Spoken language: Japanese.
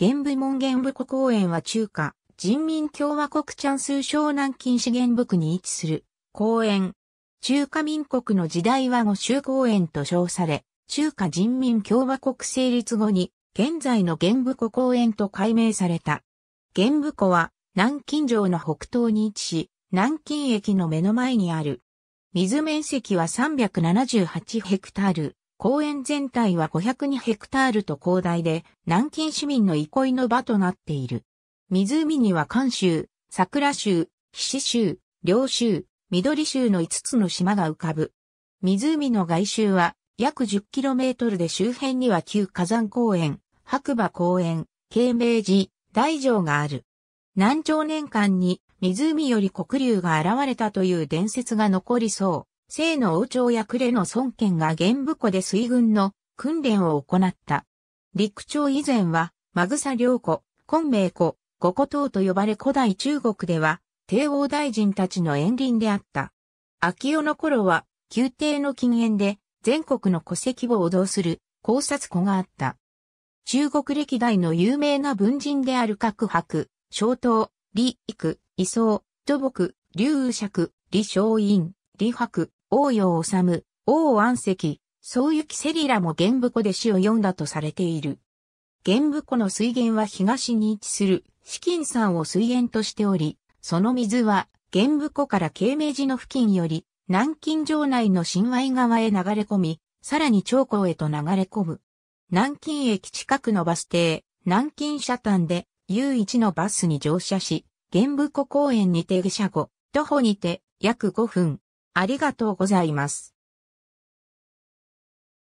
玄武門玄武湖公園は中華、人民共和国チャンス湘南近市玄武区に位置する公園。中華民国の時代は五州公園と称され、中華人民共和国成立後に、現在の玄武湖公園と改名された。玄武湖は、南京城の北東に位置し、南京駅の目の前にある。水面積は378ヘクタール。公園全体は502ヘクタールと広大で、南京市民の憩いの場となっている。湖には関州、桜州、菱州、両州、緑州の5つの島が浮かぶ。湖の外周は約 10km で周辺には旧火山公園、白馬公園、慶明寺、大城がある。南朝年間に湖より黒竜が現れたという伝説が残りそう。聖の王朝や呉の孫権が玄武湖で水軍の訓練を行った。陸朝以前は、マグサ良湖、昆明湖、五湖島と呼ばれ古代中国では、帝王大臣たちの遠隣であった。秋代の頃は、宮廷の禁煙で、全国の戸籍を脅する考察湖があった。中国歴代の有名な文人である各伯、小刀、李育、伊宗、土木、劉宇釈、李松院、李白、王陽治、王安石、宗行セリラも玄武湖で詩を読んだとされている。玄武湖の水源は東に位置する紫金山を水源としており、その水は玄武湖から慶明寺の付近より南京城内の新愛川へ流れ込み、さらに長江へと流れ込む。南京駅近くのバス停、南京車丹で U1 のバスに乗車し、玄武湖公園にて下車後、徒歩にて約5分、ありがとうございます。